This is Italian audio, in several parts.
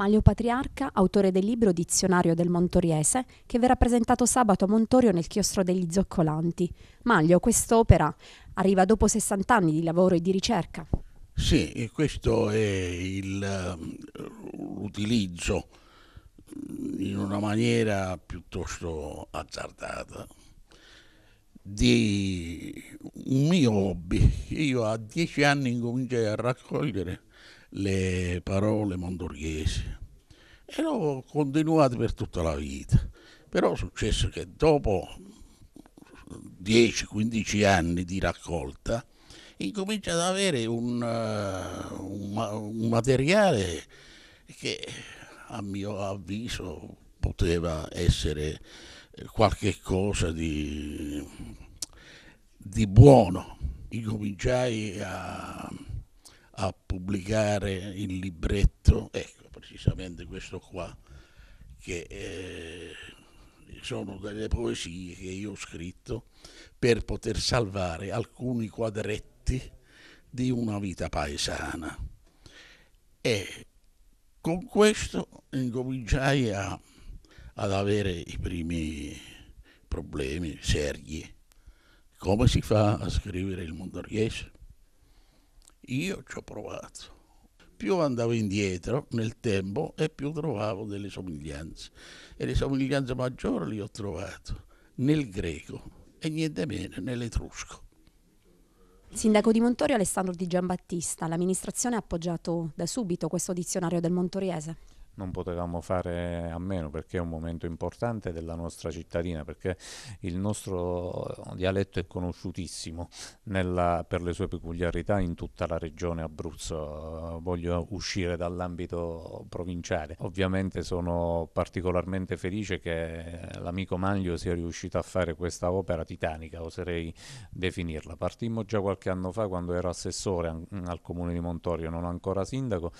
Maglio Patriarca, autore del libro Dizionario del Montoriese, che verrà presentato sabato a Montorio nel chiostro degli Zoccolanti. Maglio, quest'opera arriva dopo 60 anni di lavoro e di ricerca. Sì, questo è eh, l'utilizzo mm, in una maniera piuttosto azzardata di un mio hobby. che Io a dieci anni incominciai a raccogliere le parole mondorghesi E l'ho continuato per tutta la vita. Però è successo che dopo 10-15 anni di raccolta incomincia ad avere un, uh, un, un materiale che a mio avviso poteva essere eh, qualche cosa di, di buono. Incominciai a a pubblicare il libretto, ecco precisamente questo qua, che eh, sono delle poesie che io ho scritto per poter salvare alcuni quadretti di una vita paesana. E con questo incominciai a, ad avere i primi problemi seri. Come si fa a scrivere il mondo mondoriese? Io ci ho provato. Più andavo indietro nel tempo e più trovavo delle somiglianze. E le somiglianze maggiori le ho trovate nel greco e niente meno nell'etrusco. sindaco di Montorio Alessandro Di Giambattista, l'amministrazione ha appoggiato da subito questo dizionario del Montoriese non potevamo fare a meno perché è un momento importante della nostra cittadina, perché il nostro dialetto è conosciutissimo nella, per le sue peculiarità in tutta la regione Abruzzo. Voglio uscire dall'ambito provinciale. Ovviamente sono particolarmente felice che l'amico Maglio sia riuscito a fare questa opera titanica, oserei definirla. Partimmo già qualche anno fa quando ero assessore al comune di Montorio, non ancora sindaco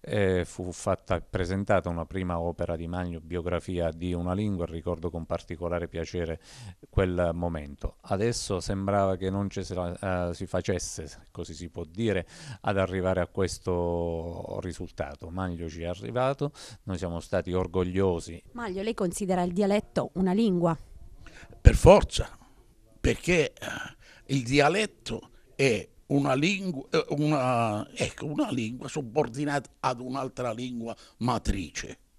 eh, fu fatta, presentata una prima opera di Magno, biografia di una lingua, ricordo con particolare piacere quel momento. Adesso sembrava che non ci uh, si facesse, così si può dire, ad arrivare a questo risultato. Maglio ci è arrivato, noi siamo stati orgogliosi. Maglio, lei considera il dialetto una lingua? Per forza, perché eh, il dialetto è una lingua, eh, una, ecco, una lingua subordinata ad un'altra lingua matrice.